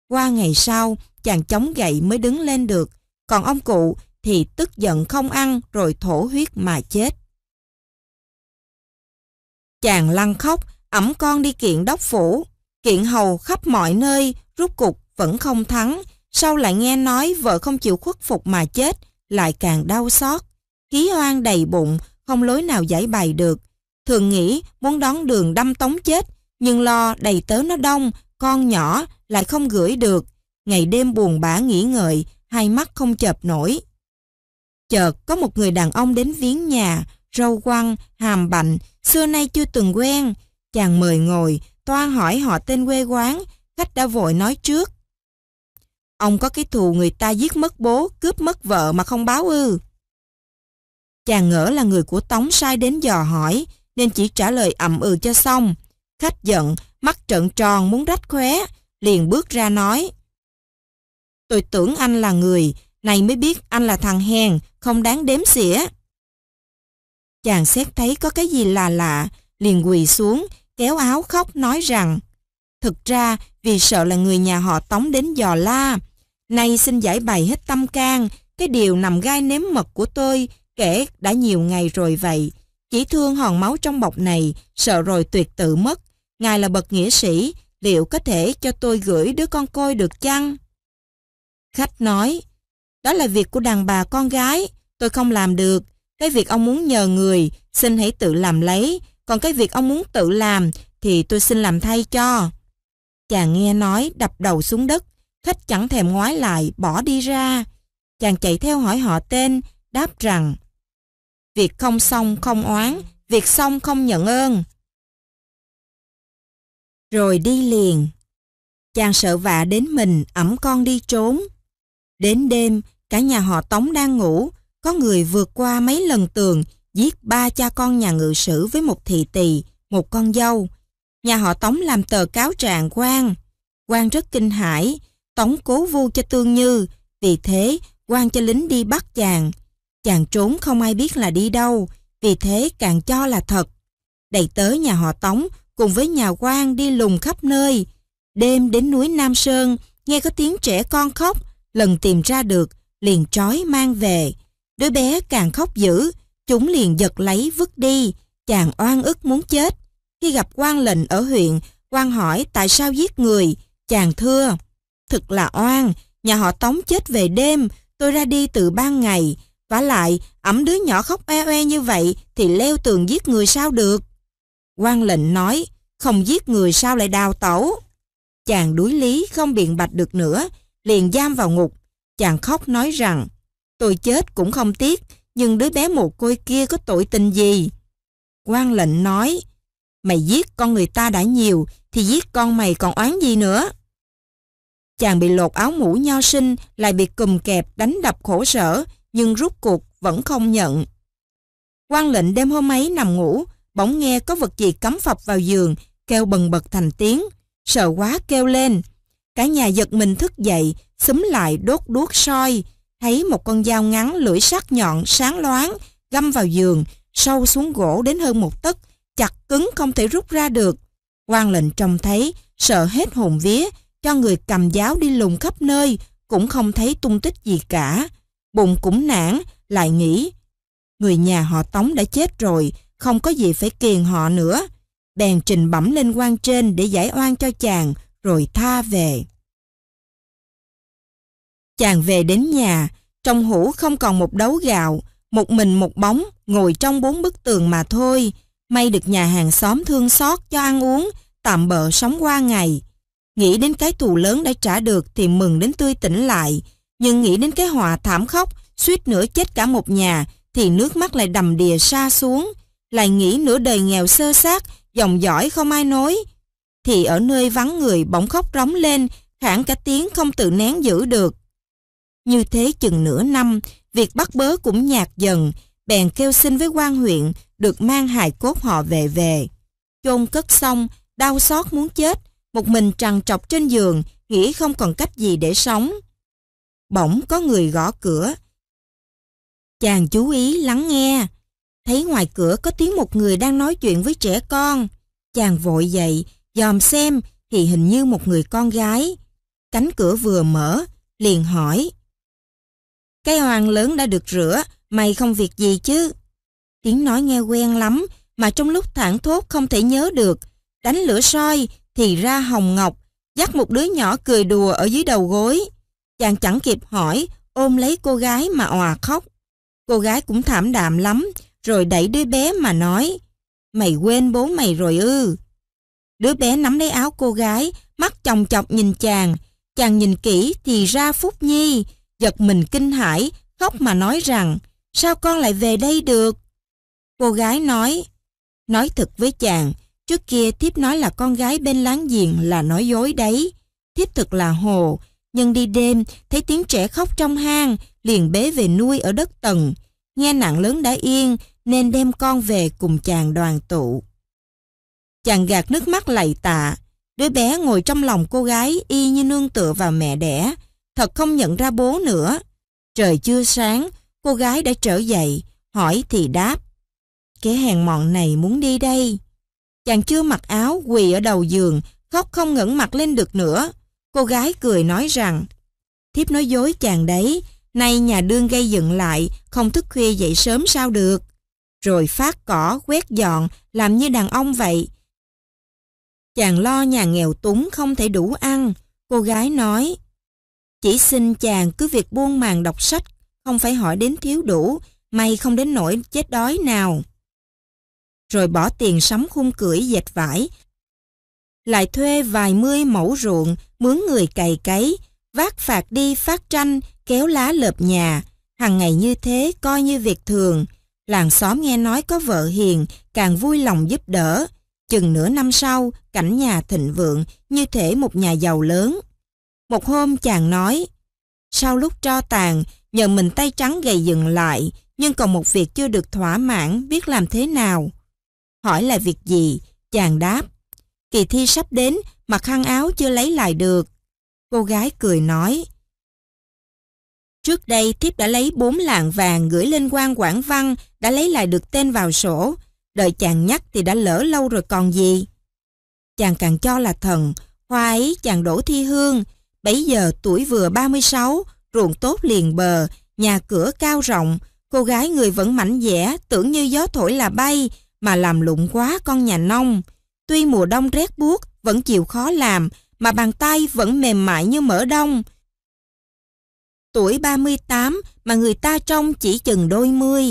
Qua ngày sau, chàng chống gậy mới đứng lên được, còn ông cụ thì tức giận không ăn rồi thổ huyết mà chết. Chàng lăn khóc, ẩm con đi kiện đốc phủ, kiện hầu khắp mọi nơi, rút cục vẫn không thắng, sau lại nghe nói vợ không chịu khuất phục mà chết, lại càng đau xót. Khí oan đầy bụng, không lối nào giải bày được. Thường nghĩ muốn đón đường đâm tống chết, nhưng lo đầy tớ nó đông, con nhỏ lại không gửi được. Ngày đêm buồn bã nghĩ ngợi, hai mắt không chợp nổi. Chợt có một người đàn ông đến viếng nhà, râu quăng, hàm bạnh, xưa nay chưa từng quen. Chàng mời ngồi, toan hỏi họ tên quê quán, khách đã vội nói trước. Ông có cái thù người ta giết mất bố, cướp mất vợ mà không báo ư. Chàng ngỡ là người của Tống sai đến dò hỏi, nên chỉ trả lời ậm ừ cho xong. Khách giận, mắt trợn tròn muốn rách khóe, liền bước ra nói. Tôi tưởng anh là người, này mới biết anh là thằng hèn, không đáng đếm xỉa. Chàng xét thấy có cái gì là lạ, liền quỳ xuống, kéo áo khóc nói rằng Thực ra vì sợ là người nhà họ Tống đến dò la, Nay xin giải bày hết tâm can, cái điều nằm gai nếm mật của tôi, kể đã nhiều ngày rồi vậy. Chỉ thương hòn máu trong bọc này, sợ rồi tuyệt tự mất. Ngài là bậc nghĩa sĩ, liệu có thể cho tôi gửi đứa con côi được chăng? Khách nói, đó là việc của đàn bà con gái, tôi không làm được. Cái việc ông muốn nhờ người, xin hãy tự làm lấy. Còn cái việc ông muốn tự làm, thì tôi xin làm thay cho. Chàng nghe nói đập đầu xuống đất, Khách chẳng thèm ngoái lại, bỏ đi ra. Chàng chạy theo hỏi họ tên, đáp rằng Việc không xong không oán, việc xong không nhận ơn. Rồi đi liền. Chàng sợ vạ đến mình, ẩm con đi trốn. Đến đêm, cả nhà họ Tống đang ngủ, có người vượt qua mấy lần tường, giết ba cha con nhà ngự sử với một thị tỳ, một con dâu. Nhà họ Tống làm tờ cáo trạng quan. Quan rất kinh hãi, tống cố vu cho Tương Như, vì thế quan cho lính đi bắt chàng. Chàng trốn không ai biết là đi đâu, vì thế càng cho là thật. Đầy tới nhà họ Tống cùng với nhà quan đi lùng khắp nơi. Đêm đến núi Nam Sơn, nghe có tiếng trẻ con khóc, lần tìm ra được, liền trói mang về. Đứa bé càng khóc dữ, chúng liền giật lấy vứt đi, chàng oan ức muốn chết. Khi gặp quan lệnh ở huyện, quan hỏi tại sao giết người, chàng thưa. Thực là oan, nhà họ tống chết về đêm, tôi ra đi từ ban ngày. và lại, ẩm đứa nhỏ khóc oe oe như vậy thì leo tường giết người sao được. quan lệnh nói, không giết người sao lại đào tẩu. Chàng đuối lý không biện bạch được nữa, liền giam vào ngục. Chàng khóc nói rằng, tôi chết cũng không tiếc, nhưng đứa bé mồ côi kia có tội tình gì? quan lệnh nói, mày giết con người ta đã nhiều, thì giết con mày còn oán gì nữa? Chàng bị lột áo mũ nho sinh, lại bị cùm kẹp đánh đập khổ sở, nhưng rút cuộc vẫn không nhận. quan lệnh đêm hôm ấy nằm ngủ, bỗng nghe có vật gì cắm phập vào giường, kêu bần bật thành tiếng, sợ quá kêu lên. Cả nhà giật mình thức dậy, xúm lại đốt đuốc soi, thấy một con dao ngắn lưỡi sắc nhọn sáng loáng găm vào giường, sâu xuống gỗ đến hơn một tấc, chặt cứng không thể rút ra được. quan lệnh trông thấy, sợ hết hồn vía, cho người cầm giáo đi lùng khắp nơi, cũng không thấy tung tích gì cả. Bụng cũng nản, lại nghĩ, người nhà họ Tống đã chết rồi, không có gì phải kiền họ nữa. Bèn trình bẩm lên quan trên để giải oan cho chàng, rồi tha về. Chàng về đến nhà, trong hũ không còn một đấu gạo, một mình một bóng, ngồi trong bốn bức tường mà thôi. May được nhà hàng xóm thương xót cho ăn uống, tạm bợ sống qua ngày. Nghĩ đến cái thù lớn đã trả được thì mừng đến tươi tỉnh lại. Nhưng nghĩ đến cái họa thảm khốc, suýt nữa chết cả một nhà, thì nước mắt lại đầm đìa xa xuống. Lại nghĩ nửa đời nghèo sơ sát, dòng dõi không ai nối. Thì ở nơi vắng người bỗng khóc rống lên, khản cả tiếng không tự nén giữ được. Như thế chừng nửa năm, việc bắt bớ cũng nhạt dần, bèn kêu xin với quan huyện được mang hài cốt họ về về. Chôn cất xong, đau xót muốn chết, một mình trằn trọc trên giường, nghĩ không còn cách gì để sống. Bỗng có người gõ cửa. Chàng chú ý lắng nghe, thấy ngoài cửa có tiếng một người đang nói chuyện với trẻ con. Chàng vội dậy, dòm xem thì hình như một người con gái. Cánh cửa vừa mở, liền hỏi. Cái hoàng lớn đã được rửa, mày không việc gì chứ? Tiếng nói nghe quen lắm, mà trong lúc thản thốt không thể nhớ được. Đánh lửa soi, thì ra Hồng Ngọc dắt một đứa nhỏ cười đùa ở dưới đầu gối. Chàng chẳng kịp hỏi, ôm lấy cô gái mà òa khóc. Cô gái cũng thảm đạm lắm, rồi đẩy đứa bé mà nói, mày quên bố mày rồi ư. Đứa bé nắm lấy áo cô gái, mắt chồng chọc nhìn chàng. Chàng nhìn kỹ thì ra Phúc Nhi, giật mình kinh hãi, khóc mà nói rằng, sao con lại về đây được? Cô gái nói, nói thật với chàng, Trước kia Thiếp nói là con gái bên láng giềng là nói dối đấy. Thiếp thực là hồ, nhưng đi đêm thấy tiếng trẻ khóc trong hang, liền bế về nuôi ở đất tầng. Nghe nặng lớn đã yên nên đem con về cùng chàng đoàn tụ. Chàng gạt nước mắt lầy tạ, đứa bé ngồi trong lòng cô gái y như nương tựa vào mẹ đẻ, thật không nhận ra bố nữa. Trời chưa sáng, cô gái đã trở dậy, hỏi thì đáp. Kẻ hèn mọn này muốn đi đây. Chàng chưa mặc áo quỳ ở đầu giường, khóc không ngẩng mặt lên được nữa. Cô gái cười nói rằng, thiếp nói dối chàng đấy, nay nhà đương gây dựng lại, không thức khuya dậy sớm sao được. Rồi phát cỏ, quét dọn, làm như đàn ông vậy. Chàng lo nhà nghèo túng không thể đủ ăn. Cô gái nói, chỉ xin chàng cứ việc buông màn đọc sách, không phải hỏi đến thiếu đủ, may không đến nỗi chết đói nào rồi bỏ tiền sắm khung cưỡi dệt vải. Lại thuê vài mươi mẫu ruộng, mướn người cày cấy, vác phạt đi phát tranh, kéo lá lợp nhà. Hằng ngày như thế coi như việc thường. Làng xóm nghe nói có vợ hiền, càng vui lòng giúp đỡ. Chừng nửa năm sau, cảnh nhà thịnh vượng, như thể một nhà giàu lớn. Một hôm chàng nói, sau lúc tro tàn, nhờ mình tay trắng gầy dừng lại, nhưng còn một việc chưa được thỏa mãn biết làm thế nào hỏi là việc gì, chàng đáp. Kỳ thi sắp đến mà khăn áo chưa lấy lại được. Cô gái cười nói. Trước đây thiếp đã lấy bốn lạng vàng gửi lên quan Quảng Văn đã lấy lại được tên vào sổ. Đợi chàng nhắc thì đã lỡ lâu rồi còn gì. Chàng càng cho là thần, hoa ấy chàng đổ thi hương. Bấy giờ tuổi vừa 36, ruộng tốt liền bờ, nhà cửa cao rộng. Cô gái người vẫn mảnh dẻ, tưởng như gió thổi là bay, mà làm lụng quá con nhà nông. Tuy mùa đông rét buốt vẫn chịu khó làm mà bàn tay vẫn mềm mại như mỡ đông. Tuổi 38 mà người ta trông chỉ chừng đôi mươi.